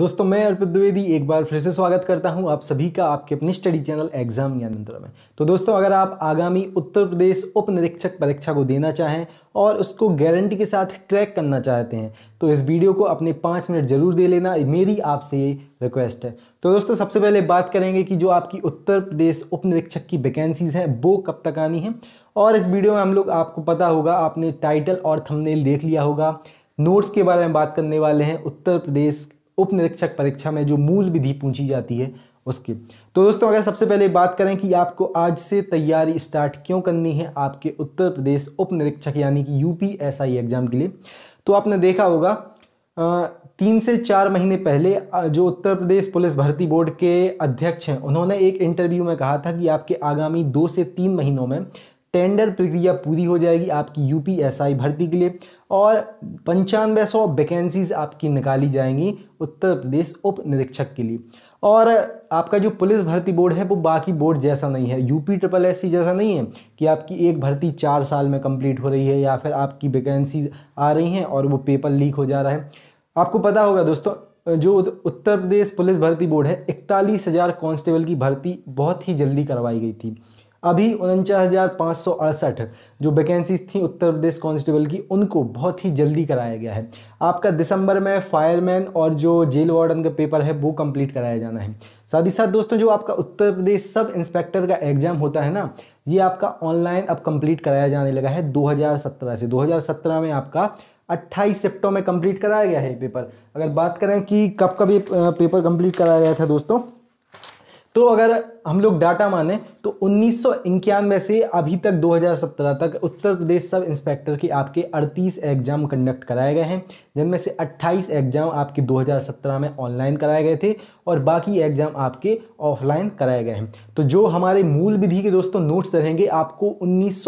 दोस्तों मैं अर्पित द्विवेदी एक बार फिर से स्वागत करता हूं आप सभी का आपके अपने स्टडी चैनल एग्जाम नियंत्रण में तो दोस्तों अगर आप आगामी उत्तर प्रदेश उप निरीक्षक परीक्षा को देना चाहें और उसको गारंटी के साथ क्रैक करना चाहते हैं तो इस वीडियो को अपने पाँच मिनट जरूर दे लेना मेरी आपसे ये रिक्वेस्ट है तो दोस्तों सबसे पहले बात करेंगे कि जो आपकी उत्तर प्रदेश उप निरीक्षक की वैकेंसीज़ हैं वो कब तक आनी है और इस वीडियो में हम लोग आपको पता होगा आपने टाइटल और थमनेल देख लिया होगा नोट्स के बारे में बात करने वाले हैं उत्तर प्रदेश उपनिरीक्षक परीक्षा में जो मूल विधि पूछी जाती है उसकी तो दोस्तों अगर सबसे पहले बात करें कि आपको आज से तैयारी स्टार्ट क्यों करनी है आपके उत्तर प्रदेश उप निरीक्षक यानी कि U P S I exam के लिए तो आपने देखा होगा तीन से चार महीने पहले जो उत्तर प्रदेश पुलिस भर्ती बोर्ड के अध्यक्ष हैं उन्होंने एक इंटरव्यू में कहा था कि आपके आगामी दो से तीन महीनों में टेंडर प्रक्रिया पूरी हो जाएगी आपकी यू भर्ती के लिए और पंचानवे सौ वैकेंसीज आपकी निकाली जाएंगी उत्तर प्रदेश उप निरीक्षक के लिए और आपका जो पुलिस भर्ती बोर्ड है वो बाकी बोर्ड जैसा नहीं है यूपी ट्रिपल एस जैसा नहीं है कि आपकी एक भर्ती चार साल में कंप्लीट हो रही है या फिर आपकी वैकेंसीज आ रही हैं और वो पेपर लीक हो जा रहा है आपको पता होगा दोस्तों जो उत्तर प्रदेश पुलिस भर्ती बोर्ड है इकतालीस हज़ार कॉन्स्टेबल की भर्ती बहुत ही जल्दी करवाई गई थी अभी उनचास जो वैकेंसीज थी उत्तर प्रदेश कांस्टेबल की उनको बहुत ही जल्दी कराया गया है आपका दिसंबर में फायरमैन और जो जेल वार्डन का पेपर है वो कंप्लीट कराया जाना है साथ ही साथ दोस्तों जो आपका उत्तर प्रदेश सब इंस्पेक्टर का एग्जाम होता है ना ये आपका ऑनलाइन अब कंप्लीट कराया जाने लगा है 2017 से 2017 में आपका 28 सेप्टो में कंप्लीट कराया गया है पेपर अगर बात करें कि कब कब ये पेपर कंप्लीट कराया गया था दोस्तों तो अगर हम लोग डाटा माने तो उन्नीस से अभी तक 2017 तक उत्तर प्रदेश सब इंस्पेक्टर की आपके 38 एग्जाम कंडक्ट कराए गए हैं जिनमें से 28 एग्जाम आपके 2017 में ऑनलाइन कराए गए थे और बाकी एग्जाम आपके ऑफलाइन कराए गए हैं तो जो हमारे मूल विधि के दोस्तों नोट्स रहेंगे आपको उन्नीस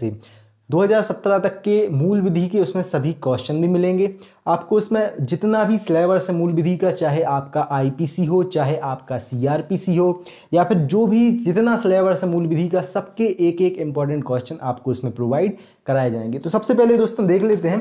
से 2017 तक के मूल विधि के उसमें सभी क्वेश्चन भी मिलेंगे आपको उसमें जितना भी सिलेबस है मूल विधि का चाहे आपका आईपीसी हो चाहे आपका सीआरपीसी हो या फिर जो भी जितना सिलेबस है मूल विधि का सबके एक एक इम्पॉर्टेंट क्वेश्चन आपको इसमें प्रोवाइड कराए जाएंगे तो सबसे पहले दोस्तों देख लेते हैं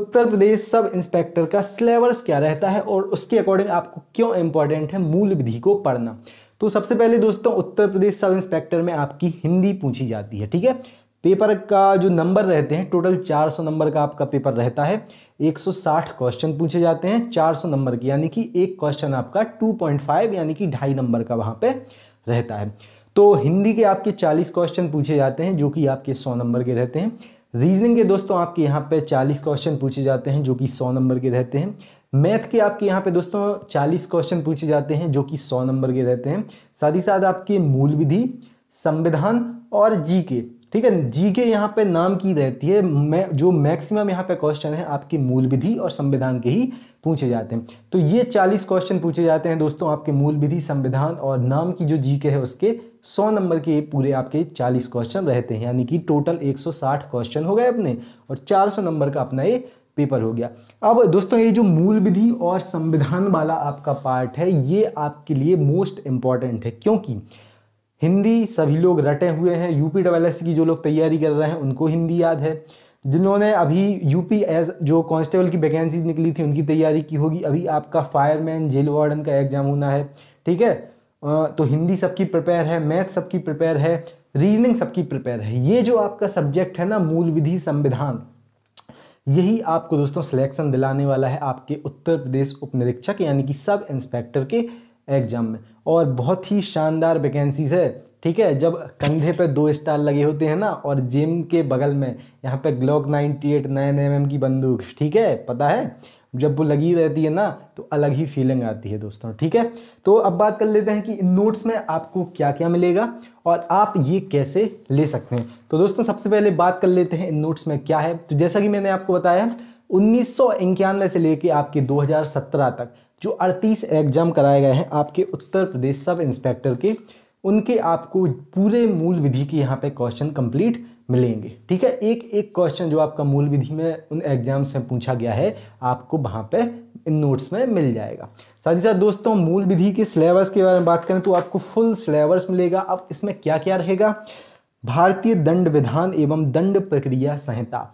उत्तर प्रदेश सब इंस्पेक्टर का सिलेबस क्या रहता है और उसके अकॉर्डिंग आपको क्यों इम्पोर्टेंट है मूल विधि को पढ़ना तो सबसे पहले दोस्तों उत्तर प्रदेश सब इंस्पेक्टर में आपकी हिंदी पूछी जाती है ठीक है पेपर का जो नंबर रहते हैं टोटल 400 नंबर का आपका पेपर रहता है 160 क्वेश्चन पूछे जाते हैं 400 नंबर के यानी कि एक क्वेश्चन आपका 2.5 यानी कि ढाई नंबर का वहाँ पे रहता है तो हिंदी के आपके 40 क्वेश्चन पूछे जाते हैं जो कि आपके 100 नंबर के रहते हैं रीजनिंग के दोस्तों आपके यहाँ पे 40 क्वेश्चन पूछे जाते हैं जो कि 100 नंबर के रहते हैं मैथ के आपके यहाँ पे दोस्तों 40 क्वेश्चन पूछे जाते हैं जो कि 100 नंबर के रहते हैं साथ ही साथ आपके मूल विधि संविधान और जी के ठीक है जी के यहाँ पे नाम की रहती है मैं जो मैक्सिमम यहाँ पे क्वेश्चन है आपकी मूल विधि और संविधान के ही पूछे जाते हैं तो ये चालीस क्वेश्चन पूछे जाते हैं दोस्तों आपके मूल विधि संविधान और नाम की जो जी के है उसके सौ नंबर के पूरे आपके चालीस क्वेश्चन रहते हैं यानी कि टोटल एक सौ साठ क्वेश्चन हो गए अपने और चार सौ नंबर का अपना ये पेपर हो गया अब दोस्तों ये जो मूल विधि और संविधान वाला आपका पार्ट है ये आपके लिए मोस्ट इंपॉर्टेंट है क्योंकि हिंदी सभी लोग रटे हुए हैं यूपी डबल एस की जो लोग तैयारी कर रहे हैं उनको हिंदी याद है जिन्होंने अभी यूपी एस जो कांस्टेबल की वैकेंसी निकली थी उनकी तैयारी की होगी अभी आपका फायरमैन जेल वार्डन का एग्जाम होना है ठीक है तो हिंदी सबकी प्रिपेयर है मैथ सबकी प्रिपेयर है रीजनिंग सबकी प्रिपेयर है ये जो आपका सब्जेक्ट है ना मूल विधि संविधान यही आपको दोस्तों सिलेक्शन दिलाने वाला है आपके उत्तर प्रदेश उप निरीक्षक यानी कि सब इंस्पेक्टर के एग्जाम में और बहुत ही शानदार वैकेंसीज है ठीक है जब कंधे पे दो स्टार लगे होते हैं ना और जिम के बगल में यहाँ पे ग्लॉक 98 एट नाइन एम की बंदूक ठीक है पता है जब वो लगी रहती है ना तो अलग ही फीलिंग आती है दोस्तों ठीक है तो अब बात कर लेते हैं कि इन नोट्स में आपको क्या क्या मिलेगा और आप ये कैसे ले सकते हैं तो दोस्तों सबसे पहले बात कर लेते हैं इन नोट्स में क्या है तो जैसा कि मैंने आपको बताया उन्नीस से लेकर आपके 2017 तक जो 38 एग्जाम कराए गए हैं आपके उत्तर प्रदेश सब इंस्पेक्टर के उनके आपको पूरे मूल विधि के यहाँ पे क्वेश्चन कंप्लीट मिलेंगे ठीक है एक एक क्वेश्चन जो आपका मूल विधि में उन एग्जाम्स में पूछा गया है आपको वहाँ पे इन नोट्स में मिल जाएगा साथ ही साथ दोस्तों मूल विधि के सिलेबस के बारे में बात करें तो आपको फुल सिलेबस मिलेगा अब इसमें क्या क्या रहेगा भारतीय दंड विधान एवं दंड प्रक्रिया संहिता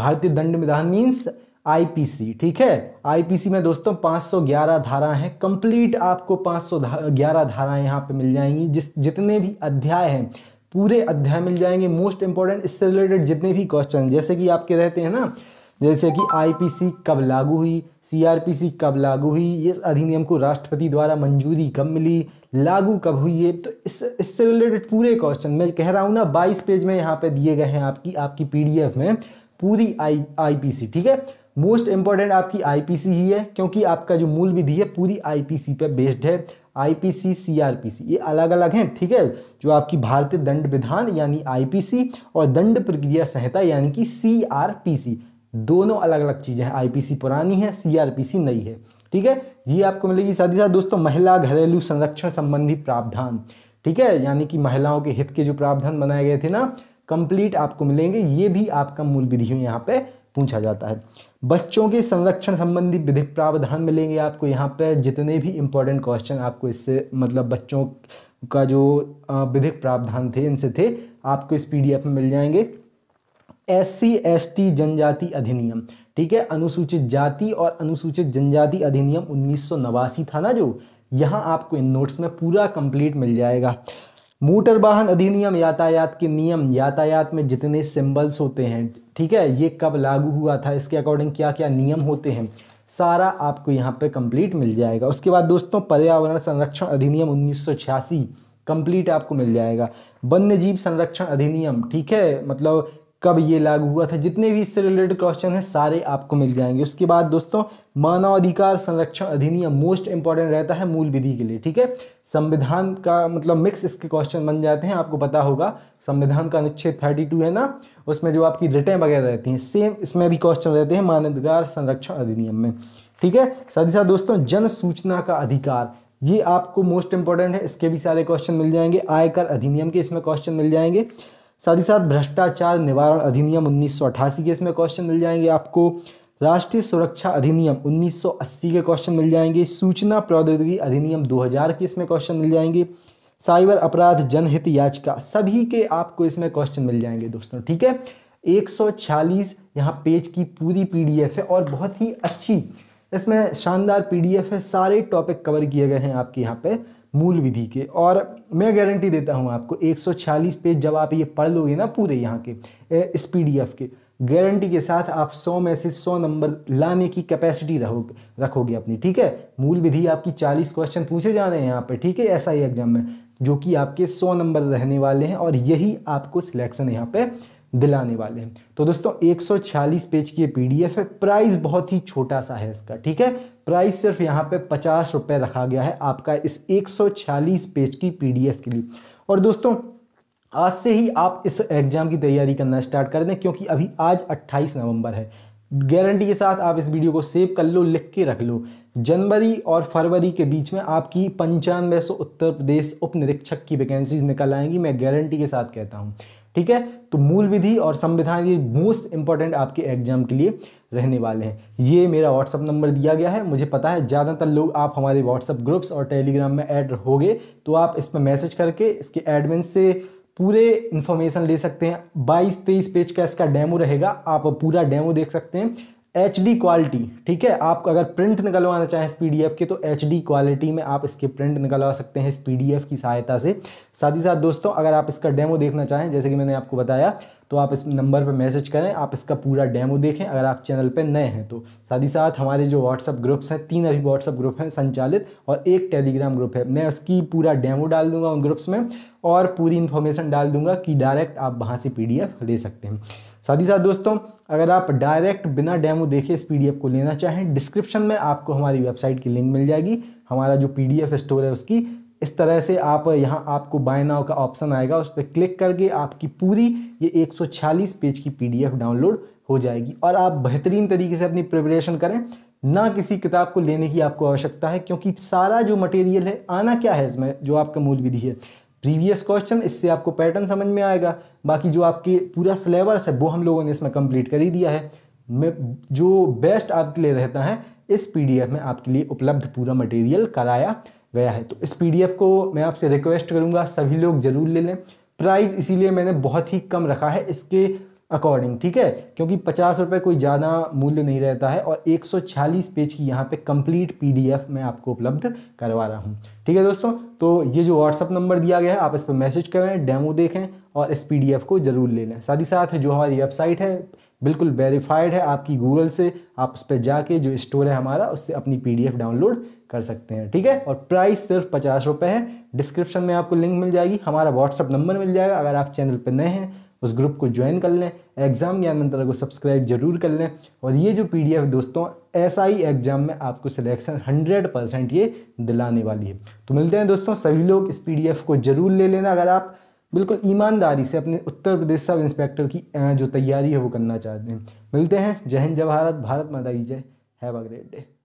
भारतीय दंड विधान मीन्स आईपीसी ठीक है आईपीसी में दोस्तों 511 धारा हैं कंप्लीट आपको 511 धाराएं यहाँ पे मिल जाएंगी जिस जितने भी अध्याय हैं पूरे अध्याय मिल जाएंगे मोस्ट इंपॉर्टेंट इससे रिलेटेड जितने भी क्वेश्चन जैसे कि आपके रहते हैं ना जैसे कि आईपीसी कब लागू हुई सीआरपीसी कब लागू हुई इस अधिनियम को राष्ट्रपति द्वारा मंजूरी कब मिली लागू कब हुई है तो इस इससे रिलेटेड पूरे क्वेश्चन मैं कह रहा हूँ ना बाईस पेज में यहाँ पे दिए गए हैं आपकी आपकी पीडीएफ में पूरी आई आईपीसी ठीक है मोस्ट इम्पॉर्टेंट आपकी आईपीसी ही है क्योंकि आपका जो मूल विधि है पूरी आईपीसी पर बेस्ड है आईपीसी सीआरपीसी ये अलग अलग हैं ठीक है जो आपकी भारतीय दंड विधान यानी आईपीसी और दंड प्रक्रिया संहिता यानी कि सीआरपीसी दोनों अलग अलग चीज़ें हैं आईपीसी पुरानी है सीआरपीसी नई है ठीक है ये आपको मिलेगी साथ ही साथ दोस्तों महिला घरेलू संरक्षण संबंधी प्रावधान ठीक है यानी कि महिलाओं के हित के जो प्रावधान बनाए गए थे ना कंप्लीट आपको मिलेंगे ये भी आपका मूल विधि यहाँ पे पूछा जाता है बच्चों के संरक्षण संबंधी विधिक प्रावधान मिलेंगे आपको यहाँ पर जितने भी इम्पोर्टेंट क्वेश्चन आपको इससे मतलब बच्चों का जो विधिक प्रावधान थे इनसे थे आपको इस पीडीएफ में मिल जाएंगे एस सी जनजाति अधिनियम ठीक है अनुसूचित जाति और अनुसूचित जनजाति अधिनियम उन्नीस था ना जो यहाँ आपको इन नोट्स में पूरा कंप्लीट मिल जाएगा मोटर वाहन अधिनियम यातायात के नियम यातायात में जितने सिंबल्स होते हैं ठीक है ये कब लागू हुआ था इसके अकॉर्डिंग क्या क्या नियम होते हैं सारा आपको यहाँ पे कंप्लीट मिल जाएगा उसके बाद दोस्तों पर्यावरण संरक्षण अधिनियम उन्नीस कंप्लीट आपको मिल जाएगा वन्य जीव संरक्षण अधिनियम ठीक है मतलब कब ये लागू हुआ था जितने भी इससे रिलेटेड क्वेश्चन हैं सारे आपको मिल जाएंगे उसके बाद दोस्तों मानवाधिकार संरक्षण अधिनियम मोस्ट इंपॉर्टेंट रहता है मूल विधि के लिए ठीक है संविधान का मतलब मिक्स इसके क्वेश्चन बन जाते हैं आपको पता होगा संविधान का अनुच्छेद थर्टी टू है ना उसमें जो आपकी रिटर्न वगैरह रहती हैं सेम इसमें भी क्वेश्चन रहते हैं मानवाधिकार संरक्षण अधिनियम में ठीक है साथ ही साथ दोस्तों जन सूचना का अधिकार ये आपको मोस्ट इंपॉर्टेंट है इसके भी सारे क्वेश्चन मिल जाएंगे आयकर अधिनियम के इसमें क्वेश्चन मिल जाएंगे साथ ही साथ भ्रष्टाचार निवारण अधिनियम उन्नीस के इसमें क्वेश्चन मिल जाएंगे आपको राष्ट्रीय सुरक्षा अधिनियम 1980 के क्वेश्चन मिल जाएंगे सूचना प्रौद्योगिकी अधिनियम 2000 के इसमें क्वेश्चन मिल जाएंगे साइबर अपराध जनहित याचिका सभी के आपको इसमें क्वेश्चन मिल जाएंगे दोस्तों ठीक है छियालीस यहाँ पेज की पूरी पीडीएफ है और बहुत ही अच्छी इसमें शानदार पीडीएफ है सारे टॉपिक कवर किए गए हैं आपके यहाँ पे मूल विधि के और मैं गारंटी देता हूँ आपको 146 पेज जब आप ये पढ़ लोगे ना पूरे यहाँ के इस पी के गारंटी के साथ आप 100 में से 100 नंबर लाने की कैपेसिटी रहोगे रखोगे अपनी ठीक है मूल विधि आपकी 40 क्वेश्चन पूछे जा रहे हैं यहाँ पे ठीक है ऐसा ही एग्जाम में जो कि आपके 100 नंबर रहने वाले हैं और यही आपको सिलेक्शन यहाँ पे दिलाने वाले हैं तो दोस्तों 140 पेज की ये पीडीएफ है प्राइस बहुत ही छोटा सा है इसका ठीक है प्राइस सिर्फ यहाँ पे पचास रुपये रखा गया है आपका इस 140 पेज की पीडीएफ के लिए और दोस्तों आज से ही आप इस एग्ज़ाम की तैयारी करना स्टार्ट कर दें क्योंकि अभी आज 28 नवंबर है गारंटी के साथ आप इस वीडियो को सेव कर लो लिख के रख लो जनवरी और फरवरी के बीच में आपकी पंचानवे सौ उत्तर प्रदेश उप निरीक्षक की वैकेंसीज निकल आएंगी मैं गारंटी के साथ कहता हूँ ठीक है तो मूल विधि और संविधान ये मोस्ट इंपॉर्टेंट आपके एग्जाम के लिए रहने वाले हैं ये मेरा व्हाट्सअप नंबर दिया गया है मुझे पता है ज़्यादातर लोग आप हमारे व्हाट्सअप ग्रुप्स और टेलीग्राम में ऐड हो गए तो आप इस पर मैसेज करके इसके एडमिन से पूरे इन्फॉर्मेशन ले सकते हैं 22 तेईस पेज का इसका डेमो रहेगा आप पूरा डेमो देख सकते हैं एच डी क्वालिटी ठीक है आप अगर प्रिंट निकलवाना चाहें इस एफ के तो एच डी क्वालिटी में आप इसके प्रिंट निकलवा सकते हैं इस एफ की सहायता से साथ ही साथ दोस्तों अगर आप इसका डेमो देखना चाहें जैसे कि मैंने आपको बताया तो आप इस नंबर पर मैसेज करें आप इसका पूरा डेमो देखें अगर आप चैनल पर नए हैं तो साथ ही साथ हमारे जो व्हाट्सअप ग्रुप्स हैं तीन अभी व्हाट्सअप ग्रुप हैं संचालित और एक टेलीग्राम ग्रुप है मैं उसकी पूरा डेमो डाल दूंगा उन ग्रुप्स में और पूरी इन्फॉर्मेशन डाल दूंगा कि डायरेक्ट आप वहाँ से पी ले सकते हैं साथ ही साथ दोस्तों अगर आप डायरेक्ट बिना डेमो देखे इस पी को लेना चाहें डिस्क्रिप्शन में आपको हमारी वेबसाइट की लिंक मिल जाएगी हमारा जो पी स्टोर है उसकी इस तरह से आप यहाँ आपको बाय नाव का ऑप्शन आएगा उस पर क्लिक करके आपकी पूरी ये 146 पेज की पीडीएफ डाउनलोड हो जाएगी और आप बेहतरीन तरीके से अपनी प्रिपरेशन करें ना किसी किताब को लेने की आपको आवश्यकता है क्योंकि सारा जो मटेरियल है आना क्या है इसमें जो आपका मूल विधि है प्रीवियस क्वेश्चन इससे आपको पैटर्न समझ में आएगा बाकी जो आपके पूरा सिलेबस है वो हम लोगों ने इसमें कंप्लीट कर ही दिया है मैं जो बेस्ट आपके लिए रहता है इस पीडीएफ में आपके लिए उपलब्ध पूरा मटेरियल कराया गया है तो इस पीडीएफ को मैं आपसे रिक्वेस्ट करूंगा सभी लोग ज़रूर ले लें प्राइस इसीलिए मैंने बहुत ही कम रखा है इसके अकॉर्डिंग ठीक है क्योंकि पचास रुपये कोई ज़्यादा मूल्य नहीं रहता है और एक सौ छियालीस पेज की यहाँ पे कंप्लीट पीडीएफ मैं आपको उपलब्ध करवा रहा हूँ ठीक है दोस्तों तो ये जो व्हाट्सअप नंबर दिया गया है आप इस पर मैसेज करें डेमो देखें और इस पीडीएफ को ज़रूर ले लें साथ ही साथ जो हमारी वेबसाइट है बिल्कुल वेरीफाइड है आपकी गूगल से आप उस पर जाके जो स्टोर है हमारा उससे अपनी पीडीएफ डाउनलोड कर सकते हैं ठीक है और प्राइस सिर्फ पचास रुपये है डिस्क्रिप्शन में आपको लिंक मिल जाएगी हमारा व्हाट्सअप नंबर मिल जाएगा अगर आप चैनल पर नए हैं उस ग्रुप को ज्वाइन कर लें एग्ज़ाम ज्ञान मंत्रा को सब्सक्राइब जरूर कर लें और ये जो पीडीएफ दोस्तों ऐसा ही एग्ज़ाम में आपको सिलेक्शन 100 परसेंट ये दिलाने वाली है तो मिलते हैं दोस्तों सभी लोग इस पीडीएफ को ज़रूर ले लेना अगर आप बिल्कुल ईमानदारी से अपने उत्तर प्रदेश सब इंस्पेक्टर की जो तैयारी है वो करना चाहते हैं मिलते हैं जय हिंद जय भारत भारत माता की जय हैव अ ग्रेट डे